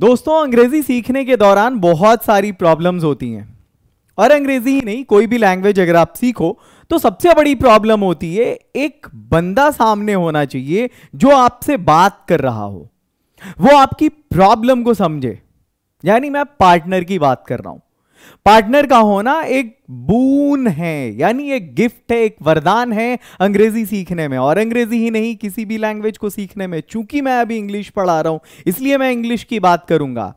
दोस्तों अंग्रेजी सीखने के दौरान बहुत सारी प्रॉब्लम्स होती हैं और अंग्रेजी ही नहीं कोई भी लैंग्वेज अगर आप सीखो तो सबसे बड़ी प्रॉब्लम होती है एक बंदा सामने होना चाहिए जो आपसे बात कर रहा हो वो आपकी प्रॉब्लम को समझे यानी मैं पार्टनर की बात कर रहा हूं पार्टनर का होना एक बून है यानी एक गिफ्ट है एक वरदान है अंग्रेजी सीखने में और अंग्रेजी ही नहीं किसी भी लैंग्वेज को सीखने में चूंकि मैं अभी इंग्लिश पढ़ा रहा हूं इसलिए मैं इंग्लिश की बात करूंगा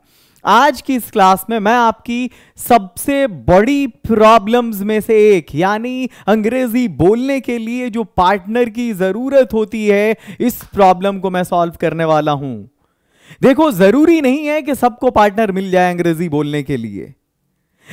आज की इस क्लास में मैं आपकी सबसे बड़ी प्रॉब्लम्स में से एक यानी अंग्रेजी बोलने के लिए जो पार्टनर की जरूरत होती है इस प्रॉब्लम को मैं सॉल्व करने वाला हूं देखो जरूरी नहीं है कि सबको पार्टनर मिल जाए अंग्रेजी बोलने के लिए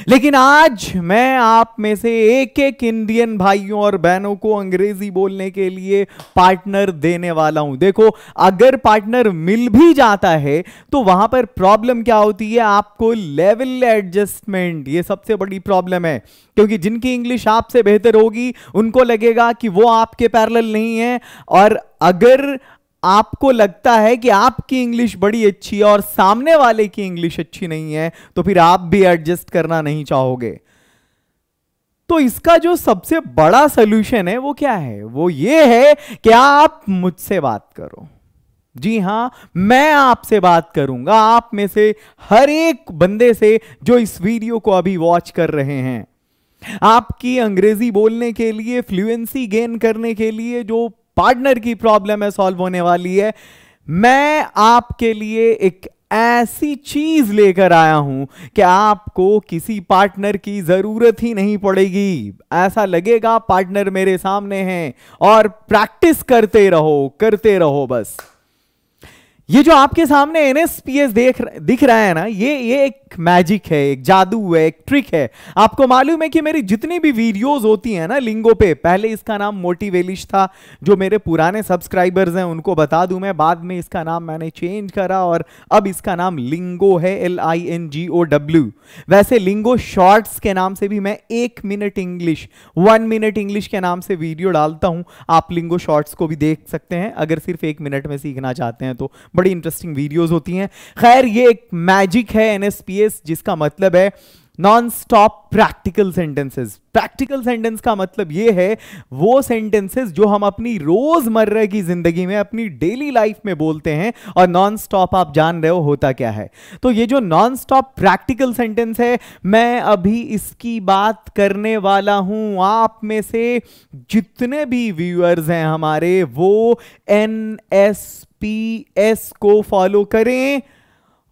लेकिन आज मैं आप में से एक एक इंडियन भाइयों और बहनों को अंग्रेजी बोलने के लिए पार्टनर देने वाला हूं देखो अगर पार्टनर मिल भी जाता है तो वहां पर प्रॉब्लम क्या होती है आपको लेवल एडजस्टमेंट ये सबसे बड़ी प्रॉब्लम है क्योंकि जिनकी इंग्लिश आपसे बेहतर होगी उनको लगेगा कि वो आपके पैरल नहीं है और अगर आपको लगता है कि आपकी इंग्लिश बड़ी अच्छी है और सामने वाले की इंग्लिश अच्छी नहीं है तो फिर आप भी एडजस्ट करना नहीं चाहोगे तो इसका जो सबसे बड़ा सोल्यूशन है वो क्या है वो ये है कि आप मुझसे बात करो जी हां मैं आपसे बात करूंगा आप में से हर एक बंदे से जो इस वीडियो को अभी वॉच कर रहे हैं आपकी अंग्रेजी बोलने के लिए फ्लुएंसी गेन करने के लिए जो पार्टनर की प्रॉब्लम है सॉल्व होने वाली है मैं आपके लिए एक ऐसी चीज लेकर आया हूं कि आपको किसी पार्टनर की जरूरत ही नहीं पड़ेगी ऐसा लगेगा पार्टनर मेरे सामने हैं और प्रैक्टिस करते रहो करते रहो बस ये जो आपके सामने एनएसपीएस देख दिख रहा है ना ये ये एक मैजिक है एक जादू है एक ट्रिक है आपको मालूम है कि मेरी जितनी भी वीडियोस होती है ना लिंगो पे पहले इसका नाम मोटिवेलिश था जो मेरे पुराने सब्सक्राइबर्स हैं उनको बता दूं मैं बाद में इसका नाम मैंने चेंज करा और अब इसका नाम लिंगो है L I N G O W वैसे लिंगो शॉर्ट्स के नाम से भी मैं एक minute English one minute English के नाम से वीडियो डालता हूं आप लिंगो शॉर्ट्स को भी देख सकते हैं अगर सिर्फ एक मिनट में सीखना चाहते हैं तो बड़ी इंटरेस्टिंग वीडियोस होती हैं खैर ये एक मैजिक है एनएसपीएस जिसका मतलब है non stop practical sentences practical sentence का मतलब ये है वो सेंटेंसेस जो हम अपनी रोजमर्रा की जिंदगी में अपनी डेली लाइफ में बोलते हैं और नॉन स्टॉप आप जान रहे हो होता क्या है तो ये जो नॉन स्टॉप प्रैक्टिकल सेंटेंस है मैं अभी इसकी बात करने वाला हूं आप में से जितने भी व्यूअर्स हैं हमारे वो एन एस पी एस को फॉलो करें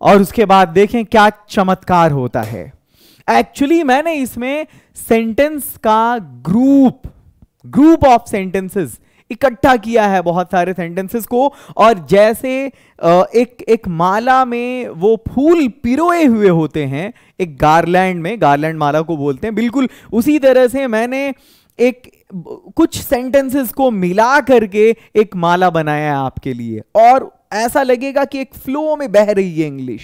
और उसके बाद देखें क्या चमत्कार होता है एक्चुअली मैंने इसमें सेंटेंस का ग्रुप ग्रुप ऑफ सेंटेंसेस इकट्ठा किया है बहुत सारे सेंटेंसेस को और जैसे एक एक माला में वो फूल पिरोए हुए होते हैं एक गार्लैंड में गार्लैंड माला को बोलते हैं बिल्कुल उसी तरह से मैंने एक कुछ सेंटेंसेस को मिला करके एक माला बनाया है आपके लिए और ऐसा लगेगा कि एक फ्लो में बह रही है इंग्लिश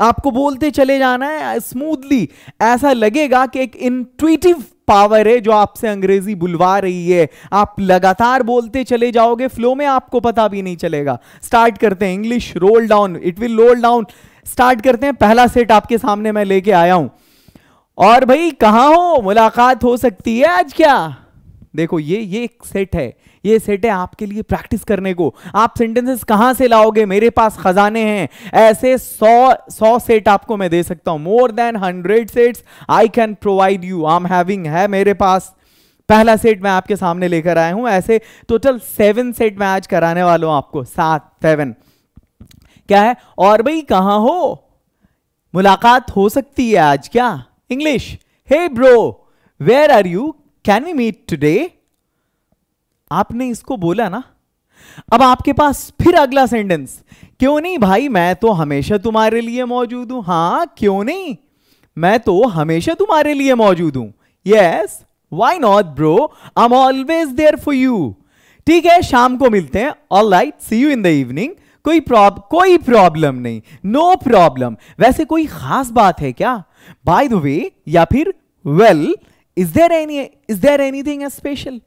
आपको बोलते चले जाना है स्मूथली ऐसा लगेगा कि एक इंट्यूटिव पावर है जो आपसे अंग्रेजी बुलवा रही है आप लगातार बोलते चले जाओगे फ्लो में आपको पता भी नहीं चलेगा स्टार्ट करते हैं English roll down it will roll down start करते हैं पहला सेट आपके सामने मैं लेके आया हूं और भाई कहां हो मुलाकात हो सकती है आज क्या देखो ये ये एक सेट है ये सेट है आपके लिए प्रैक्टिस करने को आप सेंटेंसेस कहां से लाओगे मेरे पास खजाने हैं ऐसे सौ सौ सेट आपको मैं दे सकता हूं more than hundred sets I can provide you I am having है मेरे पास पहला सेट मैं आपके सामने लेकर आया हूं ऐसे टोटल सेवन सेट मैं आज कराने वाला हूं आपको सात सेवन क्या है और भाई कहां हो मुलाकात हो सकती है आज क्या English hey bro where are you can we meet today आपने इसको बोला ना अब आपके पास फिर अगला सेंटेंस क्यों नहीं भाई मैं तो हमेशा तुम्हारे लिए मौजूद हूं हां क्यों नहीं मैं तो हमेशा तुम्हारे लिए मौजूद हूं yes why not bro I am always there for you ठीक है शाम को मिलते हैं all right see you in the evening कोई प्रॉब कोई प्रॉब्लम नहीं नो no प्रॉब्लम वैसे कोई खास बात है क्या बाय द वे या फिर well well, Is there, any, is there anything as special?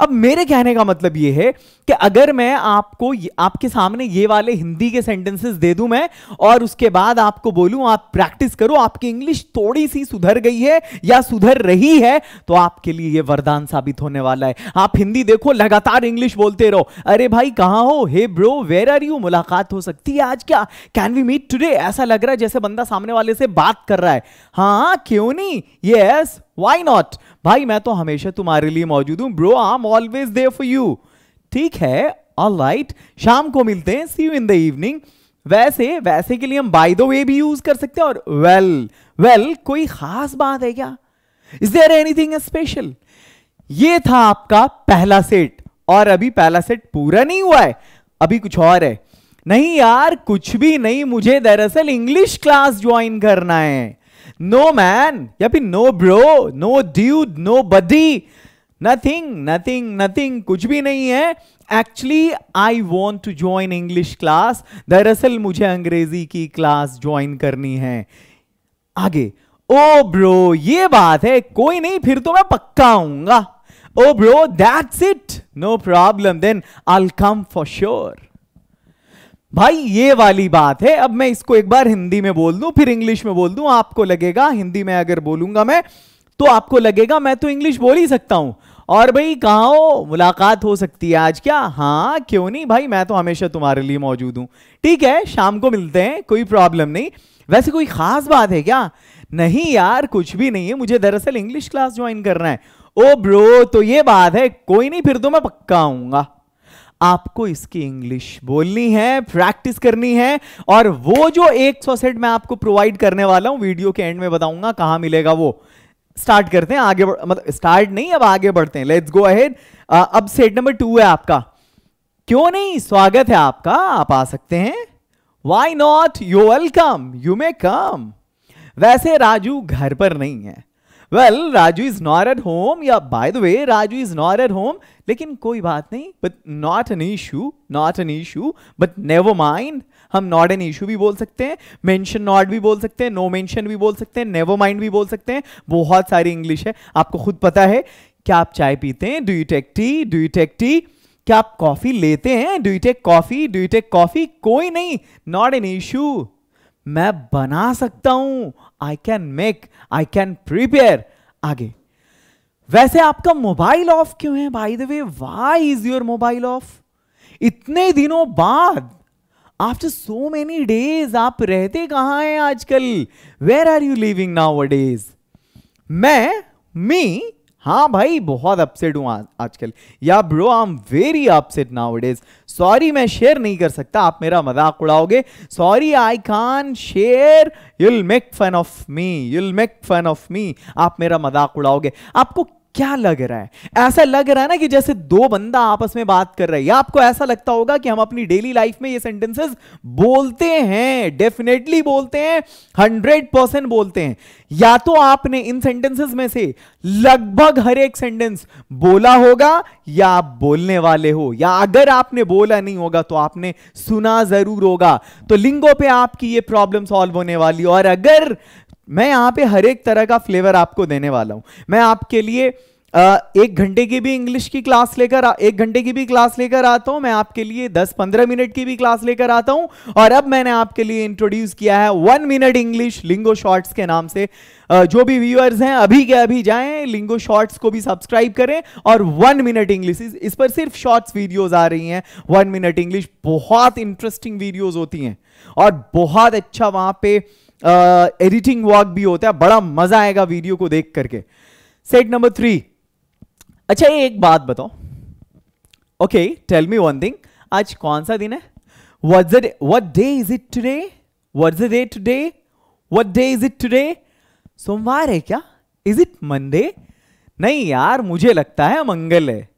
अब मेरे कहने का मतलब यह है कि अगर मैं आपको आपके सामने ये वाले हिंदी के सेंटेंसेस दे दूं मैं और उसके बाद आपको बोलूं आप प्रैक्टिस करो आपकी इंग्लिश थोड़ी सी सुधर गई है या सुधर रही है तो आपके लिए यह वरदान साबित होने वाला है आप हिंदी देखो लगातार इंग्लिश बोलते रहो अरे भाई कहां हो hey bro where are you मुलाकात हो सकती है आज क्या कैन वी मीट टूडे ऐसा लग रहा है जैसे बंदा सामने वाले से बात कर रहा है हाँ क्यों नहीं यस वाई नॉट भाई मैं तो हमेशा तुम्हारे लिए मौजूद हूं bro I am always there for you ठीक है ऑलराइट शाम को मिलते हैं see you in the evening वैसे वैसे के लिए हम बाय द वे भी यूज कर सकते हैं और वेल well, वेल well, कोई खास बात है क्या इज देयर एनीथिंग स्पेशल ये था आपका पहला सेट और अभी पहला सेट पूरा नहीं हुआ है अभी कुछ और है नहीं यार कुछ भी नहीं मुझे दरअसल इंग्लिश क्लास ज्वाइन करना है नो मैन या फिर no bro no dude no buddy nothing nothing nothing कुछ भी नहीं है actually I want to join English class दरअसल मुझे अंग्रेजी की क्लास ज्वाइन करनी है आगे ओ ब्रो ये बात है कोई नहीं फिर तो मैं पक्का आऊंगा oh bro that's it no problem then I come for sure भाई ये वाली बात है अब मैं इसको एक बार हिंदी में बोल दूं फिर इंग्लिश में बोल दूं आपको लगेगा हिंदी में अगर बोलूंगा मैं तो आपको लगेगा मैं तो इंग्लिश बोल ही सकता हूं और भाई कहा हो मुलाकात हो सकती है आज क्या हाँ क्यों नहीं भाई मैं तो हमेशा तुम्हारे लिए मौजूद हूं ठीक है शाम को मिलते हैं कोई प्रॉब्लम नहीं वैसे कोई खास बात है क्या नहीं यार कुछ भी नहीं है मुझे दरअसल इंग्लिश क्लास ज्वाइन करना है ओ ब्रो तो ये बात है कोई नहीं फिर तो मैं पक्का आऊंगा आपको इसकी इंग्लिश बोलनी है प्रैक्टिस करनी है और वो जो एक सौ सेट मैं आपको प्रोवाइड करने वाला हूं वीडियो के एंड में बताऊंगा कहां मिलेगा वो स्टार्ट करते हैं आगे मतलब स्टार्ट नहीं अब आगे बढ़ते हैं लेट्स गो अहेड अब सेट नंबर टू है आपका क्यों नहीं स्वागत है आपका आप आ सकते हैं why not you welcome you may come वैसे राजू घर पर नहीं है well Raju is not at home या by the way Raju is not at home लेकिन कोई बात नहीं but not an issue not an issue but never mind हम नॉट एन इशू भी बोल सकते हैं मेंशन नॉट भी बोल सकते हैं नो मेंशन भी बोल सकते हैं नेवर माइंड भी बोल सकते हैं बहुत सारी इंग्लिश है आपको खुद पता है क्या आप चाय पीते हैं do you take tea do you take tea क्या आप कॉफी लेते हैं do you take coffee do you take coffee कोई नहीं नॉट एन इशू मैं बना सकता हूं I can make I can prepare आगे वैसे आपका मोबाइल ऑफ क्यों है by the way why is your mobile off इतने दिनों बाद आफ्टर सो मेनी डेज आप रहते कहां हैं आजकल where are you living nowadays मैं मी हाँ भाई बहुत अपसेट हूँ आजकल या bro I am very upset now it is sorry मैं शेयर नहीं कर सकता आप मेरा मजाक उड़ाओगे sorry I can share you'll make fun of me you'll make fun of me आप मेरा मजाक उड़ाओगे आपको क्या लग रहा है ऐसा लग रहा है ना कि जैसे दो बंदा आपस में बात कर रहा है या आपको ऐसा लगता होगा कि हम अपनी डेली लाइफ में ये सेंटेंसेस बोलते हैं डेफिनेटली बोलते हैं हंड्रेड परसेंट बोलते हैं या तो आपने इन सेंटेंसेस में से लगभग हर एक सेंटेंस बोला होगा या आप बोलने वाले हो या अगर आपने बोला नहीं होगा तो आपने सुना जरूर होगा तो लिंगों पर आपकी ये प्रॉब्लम सॉल्व होने वाली और अगर मैं यहाँ पे हर एक तरह का फ्लेवर आपको देने वाला हूं मैं आपके लिए Uh, एक घंटे की भी इंग्लिश की क्लास लेकर एक घंटे की भी क्लास लेकर आता हूं मैं आपके लिए 10-15 मिनट की भी क्लास लेकर आता हूं और अब मैंने आपके लिए इंट्रोड्यूस किया है one minute English lingo shorts के नाम से uh, जो भी व्यूअर्स हैं अभी के अभी जाएं लिंगो शॉर्ट्स को भी सब्सक्राइब करें और वन मिनट इंग्लिश इस पर सिर्फ शॉर्ट्स वीडियोज आ रही हैं वन मिनट इंग्लिश बहुत इंटरेस्टिंग वीडियोज होती हैं और बहुत अच्छा वहां पर एडिटिंग वर्क भी होता है बड़ा मजा आएगा वीडियो को देख करके सेट नंबर थ्री अच्छा एक बात बताओ okay tell me one thing आज कौन सा दिन है what's the day what day is it today what's the day today what सोमवार है क्या इज इट मंडे नहीं यार मुझे लगता है मंगल है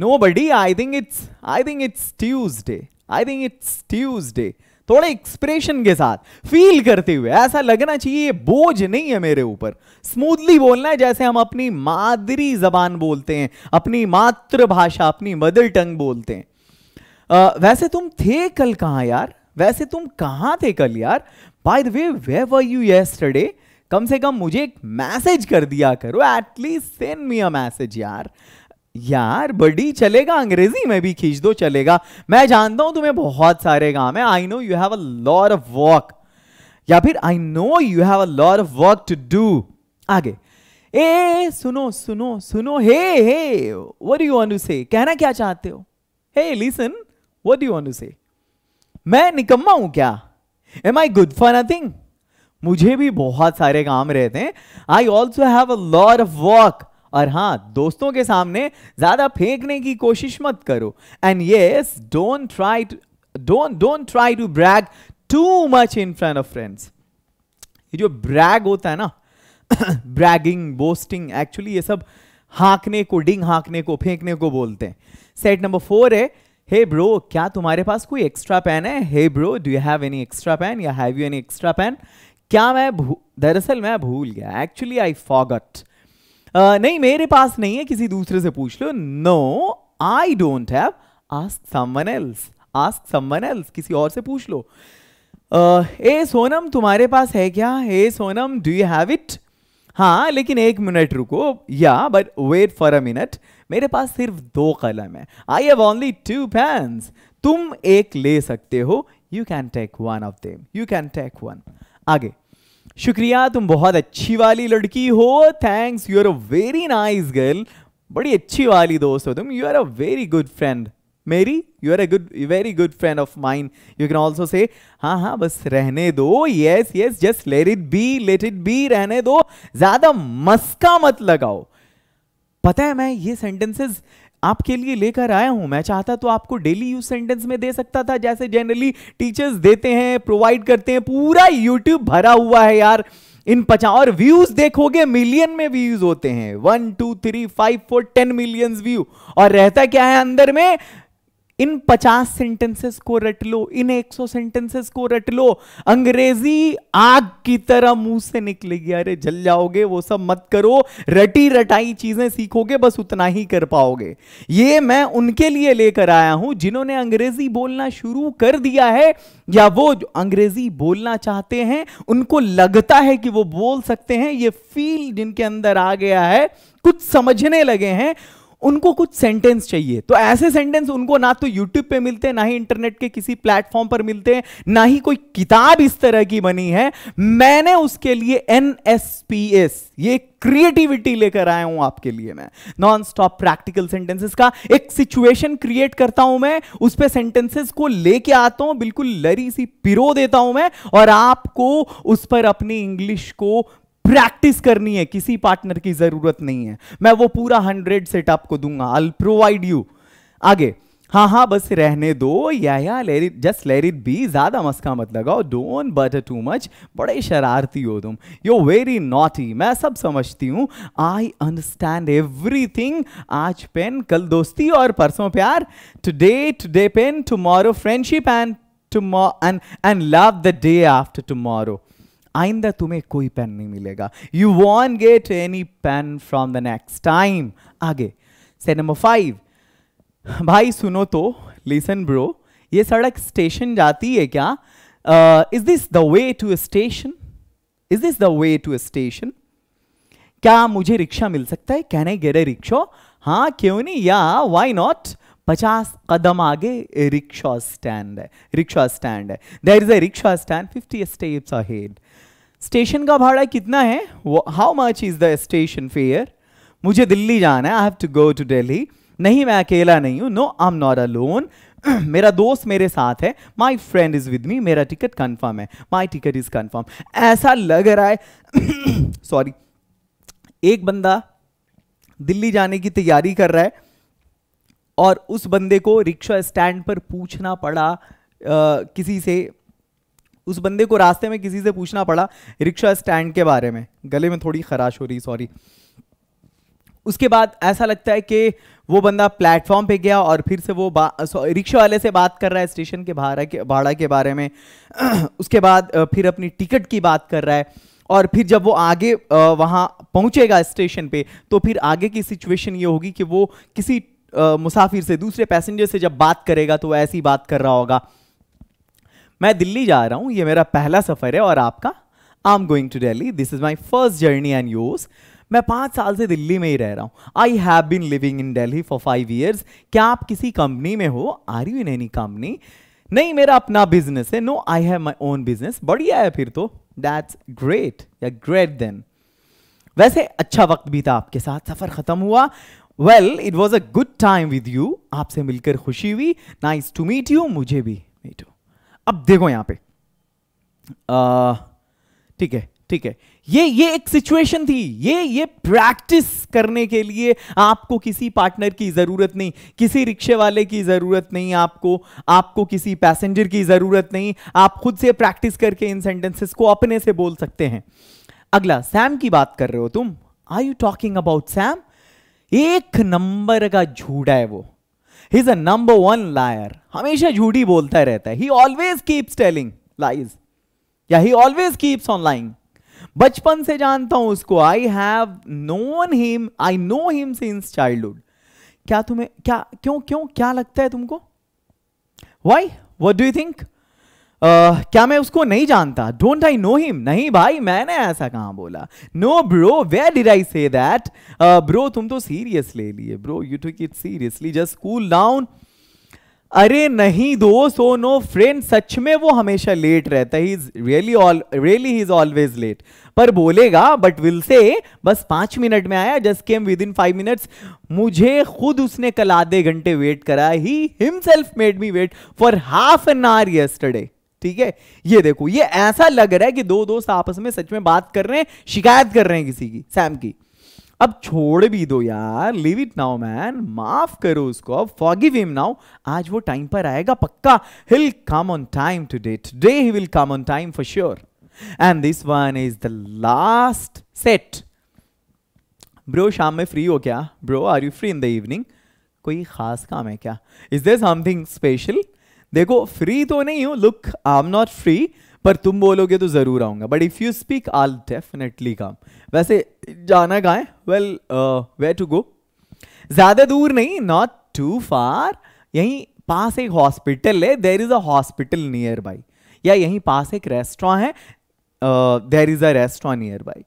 no buddy I think it's I think it's Tuesday I think it's Tuesday थोड़े एक्सप्रेशन के साथ फील करते हुए ऐसा लगना चाहिए ये बोझ नहीं है मेरे ऊपर स्मूथली बोलना है जैसे हम अपनी मादरी जबान बोलते हैं अपनी मातृभाषा अपनी मदर टंग बोलते हैं आ, वैसे तुम थे कल कहाँ यार वैसे तुम कहाँ थे कल यार by the way where were you yesterday कम से कम मुझे एक मैसेज कर दिया करो at least send me a message यार यार बड़ी चलेगा अंग्रेजी में भी खींच दो चलेगा मैं जानता हूं तुम्हें बहुत सारे काम है I know you have a lot of work या फिर I know you have a lot of work to do आगे ए सुनो सुनो सुनो hey hey what you want say कहना क्या चाहते हो hey listen what you want say मैं निकम्मा हूं क्या am I good for nothing मुझे भी बहुत सारे काम रहते हैं I also have a lot of work और हाँ दोस्तों के सामने ज्यादा फेंकने की कोशिश मत करो and yes don't try don't don't try to brag too much in front of friends ये जो ब्रैग होता है ना ब्रैगिंग बोस्टिंग एक्चुअली ये सब हाँकने को डिंग हाँकने को फेंकने को बोलते हैं सेट नंबर फोर है हे hey ब्रो क्या तुम्हारे पास कोई एक्स्ट्रा पैन है hey bro do you have any extra pen या have you any extra pen क्या मैं दरअसल मैं भूल गया एक्चुअली आई फॉगट नहीं मेरे पास नहीं है किसी दूसरे से पूछ लो no I don't have ask someone else ask someone else किसी और से पूछ लो ए uh, सोनम तुम्हारे पास है क्या hey Sonam do you have it हाँ लेकिन एक मिनट रुको या but wait for a minute मेरे पास सिर्फ दो कलम है I have only two pens तुम एक ले सकते हो you can take one of them you can take one आगे शुक्रिया तुम बहुत अच्छी वाली लड़की हो thanks you are a very nice girl बड़ी अच्छी वाली दोस्त हो तुम you are a very good friend मेरी you are a good very good friend of mind you can also say हाँ हाँ बस रहने दो yes yes just let it be let it be रहने दो ज्यादा मस्का मत लगाओ पता है मैं ये सेंटेंसेस आपके लिए लेकर आया हूं मैं चाहता तो आपको डेली यूज सेंटेंस में दे सकता था जैसे जनरली टीचर्स देते हैं प्रोवाइड करते हैं पूरा यूट्यूब भरा हुआ है यार इन पचास और व्यूज देखोगे मिलियन में व्यूज होते हैं one two three five four ten million view और रहता क्या है अंदर में इन 50 सेंटेंसेस को रट लो इन 100 सेंटेंसेस को रट लो अंग्रेजी आग की तरह मुंह से निकलेगी अरे जल जाओगे वो सब मत करो रटी रटाई चीजें सीखोगे बस उतना ही कर पाओगे ये मैं उनके लिए लेकर आया हूं जिन्होंने अंग्रेजी बोलना शुरू कर दिया है या वो जो अंग्रेजी बोलना चाहते हैं उनको लगता है कि वो बोल सकते हैं ये फील जिनके अंदर आ गया है कुछ समझने लगे हैं उनको कुछ सेंटेंस चाहिए तो ऐसे सेंटेंस उनको ना तो यूट्यूब पे मिलते हैं ना ही इंटरनेट के किसी प्लेटफॉर्म पर मिलते हैं ना ही कोई किताब इस तरह की बनी है मैंने उसके लिए एन ये क्रिएटिविटी लेकर आया हूं आपके लिए मैं नॉन स्टॉप प्रैक्टिकल सेंटेंसेस का एक सिचुएशन क्रिएट करता हूं मैं उस पर सेंटेंसेस को लेके आता हूं बिल्कुल लरी सी पिरो देता हूं मैं और आपको उस पर अपनी इंग्लिश को प्रैक्टिस करनी है किसी पार्टनर की जरूरत नहीं है मैं वो पूरा हंड्रेड सेट आपको दूंगा आई प्रोवाइड यू आगे हाँ हाँ बस रहने दो या या लेरिट जस्ट लेरिट बी ज़्यादा मस्का मत लगाओ डोंट बट टू मच बड़े शरारती हो तुम यो वेरी नॉटी मैं सब समझती हूँ आई अंडरस्टैंड एवरीथिंग आज पेन कल दोस्ती और परसों प्यार today today pen tomorrow friendship and tomorrow and and love the day after tomorrow आइंदा तुम्हें कोई पेन नहीं मिलेगा you won't get any pen from the next time आगे से नंबर फाइव भाई सुनो तो लिसन ब्रो ये सड़क स्टेशन जाती है क्या is this the way to station is this the way to station क्या मुझे रिक्शा मिल सकता है कैन आई गेट ए हाँ क्यों नहीं या वाई नॉट पचास कदम आगे रिक्शा स्टैंड है रिक्शा स्टैंड है there is a rickshaw stand fifty steps ahead station का भाड़ा कितना है how much is the station fare मुझे दिल्ली जाना है I have to go to Delhi नहीं मैं अकेला नहीं हूं no I am not alone मेरा दोस्त मेरे साथ है my friend is with me मेरा टिकट कन्फर्म है माई टिकट इज कन्फर्म ऐसा लग रहा है सॉरी एक बंदा दिल्ली जाने की तैयारी कर रहा है और उस बंदे को रिक्शा स्टैंड पर पूछना पड़ा आ, किसी से उस बंदे को रास्ते में किसी से पूछना पड़ा रिक्शा स्टैंड के बारे में गले में थोड़ी खराश हो रही सॉरी उसके बाद ऐसा लगता है कि वो बंदा प्लेटफॉर्म पे गया और फिर से वो रिक्शा वाले से बात कर रहा है स्टेशन के भाड़ा के भाड़ा के बारे में उसके बाद फिर अपनी टिकट की बात कर रहा है और फिर जब वो आगे वहाँ पहुँचेगा स्टेशन पे तो फिर आगे की सिचुएशन ये होगी कि वो किसी मुसाफिर से दूसरे पैसेंजर से जब बात करेगा तो ऐसी बात कर रहा होगा मैं दिल्ली जा रहा हूँ ये मेरा पहला सफ़र है और आपका I am going to Delhi this is my first journey and yours मैं पाँच साल से दिल्ली में ही रह रहा हूँ I have been living in Delhi for five years क्या आप किसी कंपनी में हो are you in any company नहीं मेरा अपना बिजनेस है no I have my own business बढ़िया है फिर तो दैट्स ग्रेट या ग्रेट देन वैसे अच्छा वक्त भी था आपके साथ सफ़र ख़त्म हुआ well it was a good time with you आपसे मिलकर खुशी हुई नाइस टू मीट यू मुझे भी मीटू अब देखो यहां पे ठीक है ठीक है ये ये एक सिचुएशन थी ये ये प्रैक्टिस करने के लिए आपको किसी पार्टनर की जरूरत नहीं किसी रिक्शे वाले की जरूरत नहीं आपको आपको किसी पैसेंजर की जरूरत नहीं आप खुद से प्रैक्टिस करके इन सेंटेंसेस को अपने से बोल सकते हैं अगला सैम की बात कर रहे हो तुम are you talking about Sam एक नंबर का झूठा है वो he is a number one liar हमेशा झूठी बोलता रहता है he always keeps telling lies या he always keeps on lying बचपन से जानता हूं उसको I have known him I know him since childhood क्या तुम्हें क्या क्यों क्यों क्या लगता है तुमको why what do you think Uh, क्या मैं उसको नहीं जानता डोंट आई नो हिम नहीं भाई मैंने ऐसा कहां बोला no bro where did I say that bro तुम तो सीरियस ले लिए bro you took it seriously just cool down अरे नहीं दोस्त ओ नो फ्रेंड सच में वो हमेशा लेट रहता he really all really he is always late पर बोलेगा बट विल से बस पांच मिनट में आया just came within five minutes मुझे खुद उसने कल आधे घंटे वेट करा he himself made me wait for half an hour yesterday ठीक है ये देखो ये ऐसा लग रहा है कि दो दोस्त आपस में सच में बात कर रहे हैं शिकायत कर रहे हैं किसी की सैम की अब छोड़ भी दो यार लिव इट नाउ मैन माफ करो उसको अब फॉगिव हिम नाउ आज वो टाइम पर आएगा पक्का he'll come on time today he will come on time for sure and this one is the last set bro शाम में फ्री हो क्या bro are you free in the evening कोई खास काम है क्या इज देर समथिंग स्पेशल देखो फ्री तो नहीं हूं look I am not free पर तुम बोलोगे तो जरूर आऊंगा but if you speak I'll definitely come वैसे जाना कहा है वेल वे टू गो ज्यादा दूर नहीं नॉट टू फार यहीं पास एक हॉस्पिटल है there is a hospital nearby या यहीं पास एक रेस्टोरेंट है there is a restaurant nearby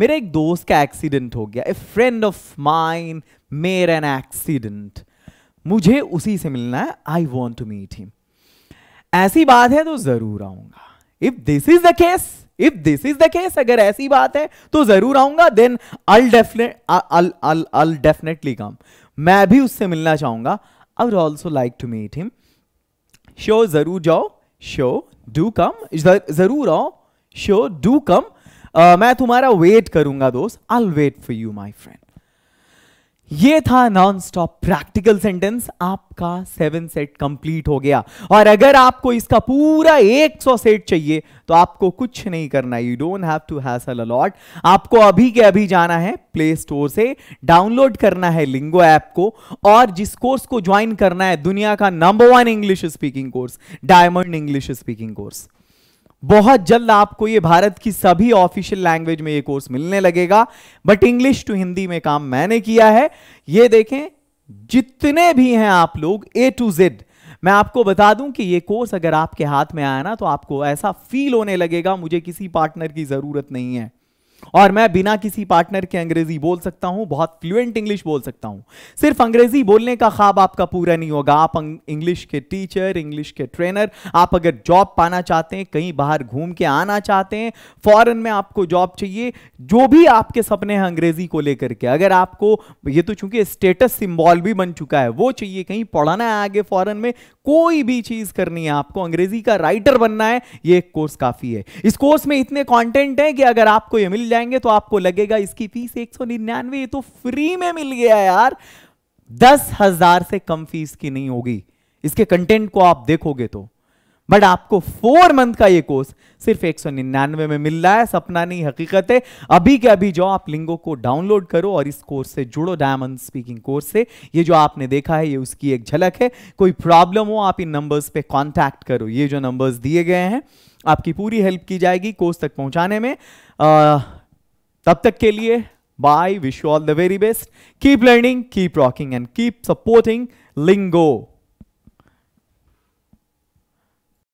मेरा एक दोस्त का एक्सीडेंट हो गया a friend of mine met an accident मुझे उसी से मिलना है I want to meet him ऐसी बात है तो जरूर आऊंगा if this is the case if this is the case अगर ऐसी बात है तो जरूर आऊंगा देन अल डेफिनेटली कम मैं भी उससे मिलना चाहूंगा I would also like to meet him शो जरूर जाओ शो डू कम जरूर आओ शो डू कम मैं तुम्हारा वेट करूंगा दोस्त I wait for you my friend ये था नॉन स्टॉप प्रैक्टिकल सेंटेंस आपका सेवन सेट कंप्लीट हो गया और अगर आपको इसका पूरा एक सौ सेट चाहिए तो आपको कुछ नहीं करना you don't have to hassle a lot आपको अभी के अभी जाना है प्ले स्टोर से डाउनलोड करना है लिंगो ऐप को और जिस कोर्स को ज्वाइन करना है दुनिया का number one English speaking course diamond English speaking course बहुत जल्द आपको ये भारत की सभी ऑफिशियल लैंग्वेज में ये कोर्स मिलने लगेगा बट इंग्लिश टू हिंदी में काम मैंने किया है ये देखें जितने भी हैं आप लोग ए टू जेड मैं आपको बता दूं कि ये कोर्स अगर आपके हाथ में आया ना तो आपको ऐसा फील होने लगेगा मुझे किसी पार्टनर की जरूरत नहीं है और मैं बिना किसी पार्टनर के अंग्रेजी बोल सकता हूं बहुत फ्लुएंट इंग्लिश बोल सकता हूं सिर्फ अंग्रेजी बोलने का ख्वाब आपका पूरा नहीं होगा आप इंग्लिश अं- के टीचर इंग्लिश के ट्रेनर आप अगर जॉब पाना चाहते हैं कहीं बाहर घूम के आना चाहते हैं फॉरन में आपको जॉब चाहिए जो भी आपके सपने हैं अंग्रेजी को लेकर के अगर आपको ये तो चूंकि स्टेटस सिंबॉल भी बन चुका है वो चाहिए कहीं पढ़ाना है आगे फॉरन में कोई भी चीज करनी है आपको अंग्रेजी का राइटर बनना है ये एक कोर्स काफी है इस कोर्स में इतने कॉन्टेंट है कि अगर आपको ये मिल जाएंगे तो आपको लगेगा इसकी फीस एक सौ निन्यानवे ये तो फ्री में मिल गया यार दस हजार से कम फीस की नहीं होगी इसके कंटेंट को आप देखोगे तो बट आपको फोर मंथ का ये कोर्स सिर्फ एक सौ निन्यानवे में मिल रहा है सपना नहीं हकीकत है अभी के अभी जो आप लिंगो को डाउनलोड करो और इस कोर्स से जुड़ो डायमंड स्पीकिंग कोर्स से ये जो आपने देखा है ये उसकी एक झलक है कोई प्रॉब्लम हो आप इन नंबर्स पे कांटेक्ट करो ये जो नंबर्स दिए गए हैं आपकी पूरी हेल्प की जाएगी कोर्स तक पहुंचाने में आ, तब तक के लिए bye wish you all the very best keep learning keep rocking and keep supporting lingo